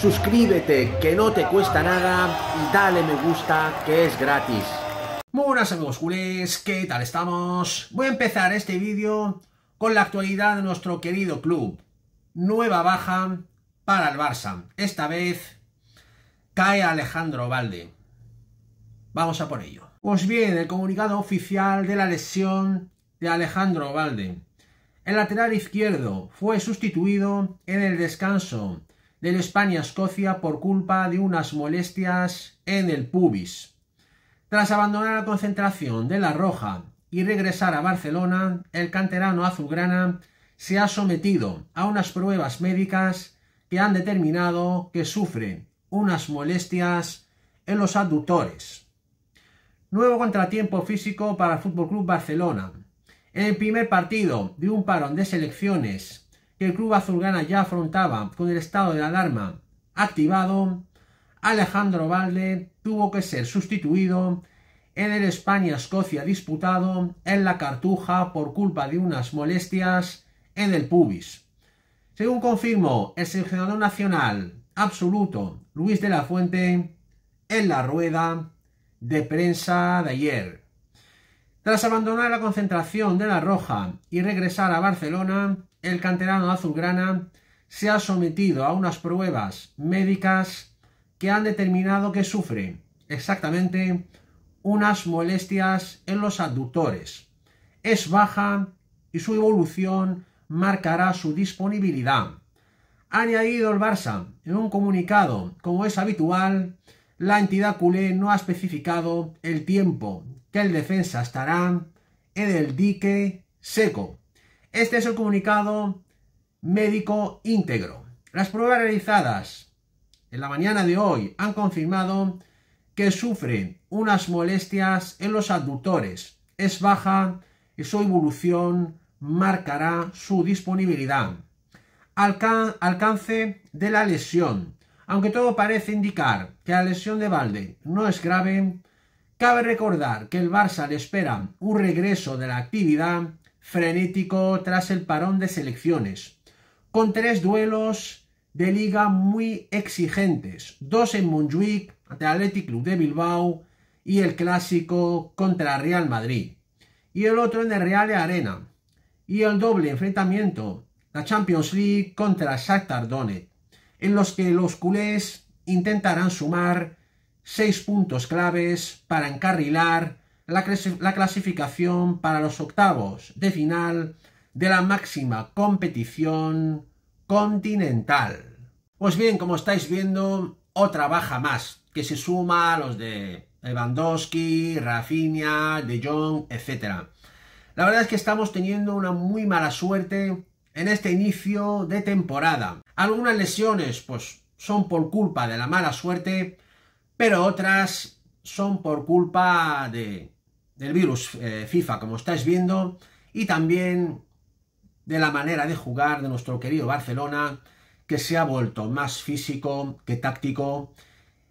suscríbete que no te cuesta nada y dale me gusta que es gratis. Muy buenas amigos culés, ¿qué tal estamos? Voy a empezar este vídeo con la actualidad de nuestro querido club. Nueva baja para el Barça. Esta vez cae Alejandro Valde. Vamos a por ello. Pues bien, el comunicado oficial de la lesión de Alejandro Valde. El lateral izquierdo fue sustituido en el descanso del España-Escocia por culpa de unas molestias en el pubis. Tras abandonar la concentración de La Roja y regresar a Barcelona, el canterano azulgrana se ha sometido a unas pruebas médicas que han determinado que sufre unas molestias en los aductores. Nuevo contratiempo físico para el Fútbol Club Barcelona. En el primer partido de un parón de selecciones que el club azulgana ya afrontaba con el estado de alarma activado, Alejandro Valde tuvo que ser sustituido en el España-Escocia disputado en la Cartuja por culpa de unas molestias en el pubis. Según confirmó el senador nacional absoluto Luis de la Fuente en la rueda de prensa de ayer. Tras abandonar la concentración de La Roja y regresar a Barcelona, el canterano azulgrana se ha sometido a unas pruebas médicas que han determinado que sufre exactamente unas molestias en los adductores. Es baja y su evolución marcará su disponibilidad. Ha añadido el Barça en un comunicado, como es habitual, la entidad culé no ha especificado el tiempo que el defensa estará en el dique seco. Este es el comunicado médico íntegro. Las pruebas realizadas en la mañana de hoy han confirmado que sufre unas molestias en los adductores. Es baja y su evolución marcará su disponibilidad. alcance de la lesión. Aunque todo parece indicar que la lesión de balde no es grave, cabe recordar que el Barça le espera un regreso de la actividad frenético tras el parón de selecciones, con tres duelos de liga muy exigentes, dos en Montjuic ante el Athletic Club de Bilbao y el clásico contra Real Madrid, y el otro en el Real de Arena, y el doble enfrentamiento, la Champions League contra Shakhtar Donetsk, en los que los culés intentarán sumar seis puntos claves para encarrilar la, clasificación para los octavos de final de la máxima competición continental. Pues bien, como estáis viendo, otra baja más, que se suma a los de Lewandowski, Rafinha, De Jong, etc. La verdad es que estamos teniendo una muy mala suerte en este inicio de temporada. Algunas lesiones, pues, son por culpa de la mala suerte, pero otras son por culpa de del virus eh, FIFA, como estáis viendo, y también de la manera de jugar de nuestro querido Barcelona, que se ha vuelto más físico que táctico,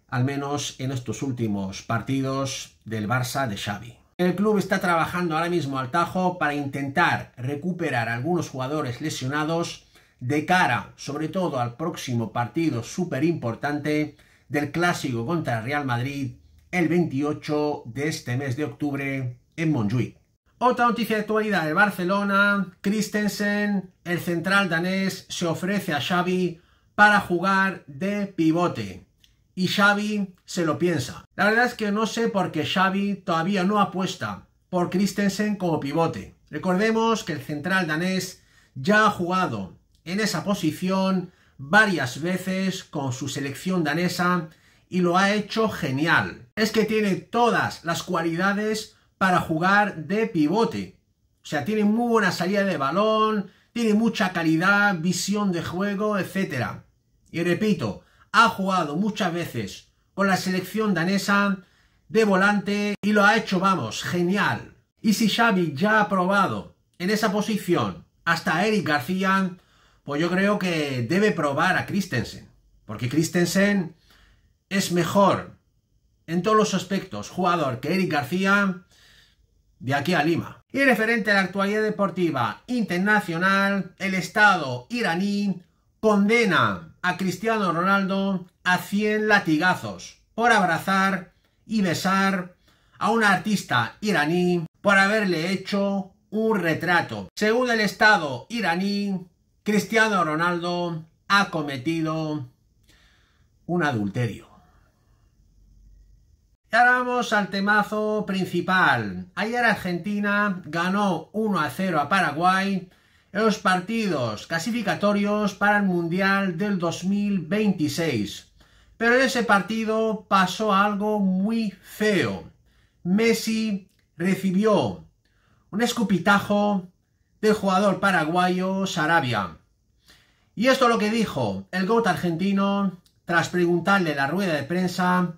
al menos en estos últimos partidos del Barça de Xavi. El club está trabajando ahora mismo al tajo para intentar recuperar algunos jugadores lesionados de cara, sobre todo al próximo partido súper importante del clásico contra el Real Madrid el 28 de este mes de octubre en Montjuic. Otra noticia de actualidad de Barcelona, Christensen, el central danés, se ofrece a Xavi para jugar de pivote. Y Xavi se lo piensa. La verdad es que no sé por qué Xavi todavía no apuesta por Christensen como pivote. Recordemos que el central danés ya ha jugado en esa posición varias veces con su selección danesa y lo ha hecho genial. Es que tiene todas las cualidades para jugar de pivote. O sea, tiene muy buena salida de balón, tiene mucha calidad, visión de juego, etc. Y repito, ha jugado muchas veces con la selección danesa de volante y lo ha hecho, vamos, genial. Y si Xavi ya ha probado en esa posición hasta Eric García, pues yo creo que debe probar a Christensen. Porque Christensen es mejor en todos los aspectos jugador que Eric García de aquí a Lima. Y referente a la actualidad deportiva internacional, el Estado iraní condena a Cristiano Ronaldo a 100 latigazos por abrazar y besar a un artista iraní por haberle hecho un retrato. Según el Estado iraní, Cristiano Ronaldo ha cometido un adulterio. Y ahora vamos al temazo principal. Ayer Argentina ganó 1 a 0 a Paraguay en los partidos clasificatorios para el Mundial del 2026. Pero en ese partido pasó algo muy feo. Messi recibió un escupitajo del jugador paraguayo Sarabia. Y esto es lo que dijo el GOAT argentino tras preguntarle en la rueda de prensa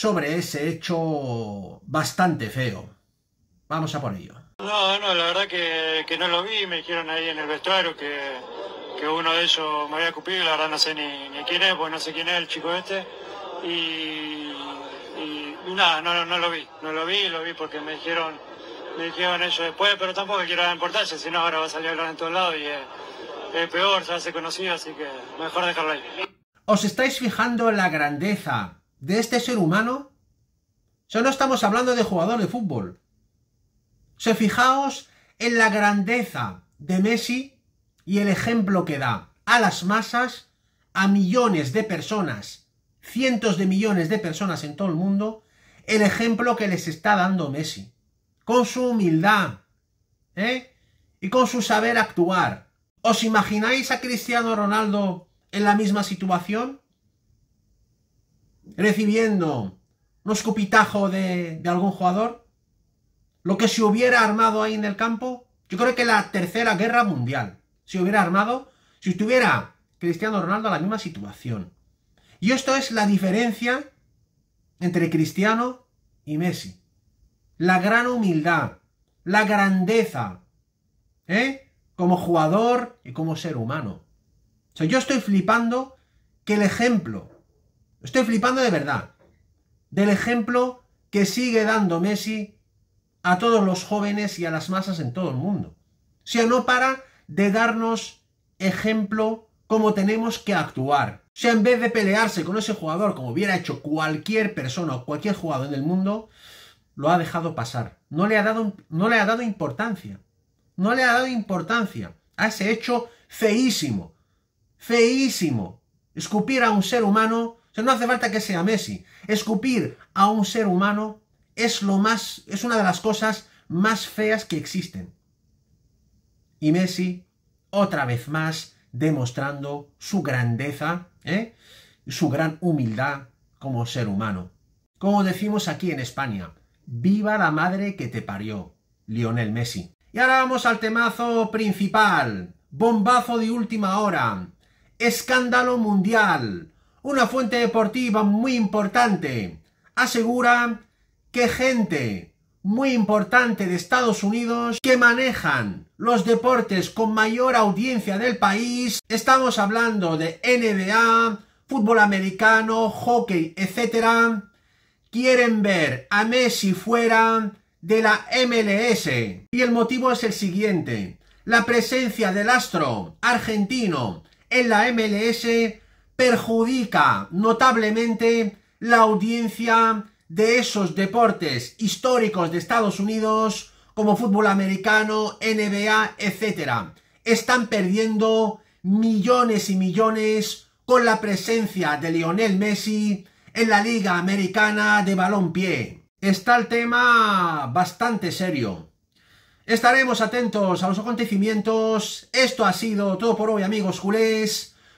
sobre ese hecho bastante feo. Vamos a por ello. No, no, la verdad que, que no lo vi, me dijeron ahí en el vestuario que, que uno de ellos me había cupido, la verdad no sé ni, ni, quién es, pues no sé quién es el chico este. Y, nada, no, no, lo vi, no lo vi, lo vi porque me dijeron, me dijeron ellos después, pero tampoco quiero dar importancia, si no ahora va a salir a hablar en todos lados y es, es peor, se hace conocido, así que mejor dejarlo ahí. ¿Os estáis fijando en la grandeza de este ser humano, solo no estamos hablando de jugador de fútbol. Se fijaos en la grandeza de Messi y el ejemplo que da a las masas, a millones de personas, cientos de millones de personas en todo el mundo, el ejemplo que les está dando Messi. Con su humildad, ¿eh? Y con su saber actuar. ¿Os imagináis a Cristiano Ronaldo en la misma situación? recibiendo un escupitajo de, algún jugador, lo que se hubiera armado ahí en el campo, yo creo que la tercera guerra mundial se hubiera armado si estuviera Cristiano Ronaldo en la misma situación. Y esto es la diferencia entre Cristiano y Messi. La gran humildad, la grandeza, ¿eh? Como jugador y como ser humano. O sea, yo estoy flipando que el ejemplo Estoy flipando de verdad. Del ejemplo que sigue dando Messi a todos los jóvenes y a las masas en todo el mundo. O sea, no para de darnos ejemplo como tenemos que actuar. O sea, en vez de pelearse con ese jugador como hubiera hecho cualquier persona o cualquier jugador en el mundo, lo ha dejado pasar. No le ha dado, no le ha dado importancia. No le ha dado importancia a ese hecho feísimo. Feísimo. Escupir a un ser humano o sea, no hace falta que sea Messi. Escupir a un ser humano es lo más, es una de las cosas más feas que existen. Y Messi, otra vez más, demostrando su grandeza, ¿eh? su gran humildad como ser humano. Como decimos aquí en España, viva la madre que te parió, Lionel Messi. Y ahora vamos al temazo principal, bombazo de última hora, escándalo mundial, una fuente deportiva muy importante asegura que gente muy importante de Estados Unidos que manejan los deportes con mayor audiencia del país. Estamos hablando de NBA, fútbol americano, hockey, etc. Quieren ver a Messi fuera de la MLS. Y el motivo es el siguiente. La presencia del astro argentino en la MLS perjudica notablemente la audiencia de esos deportes históricos de Estados Unidos como fútbol americano, NBA, etc. Están perdiendo millones y millones con la presencia de Lionel Messi en la Liga Americana de Balompié. Está el tema bastante serio. Estaremos atentos a los acontecimientos. Esto ha sido todo por hoy, amigos culés.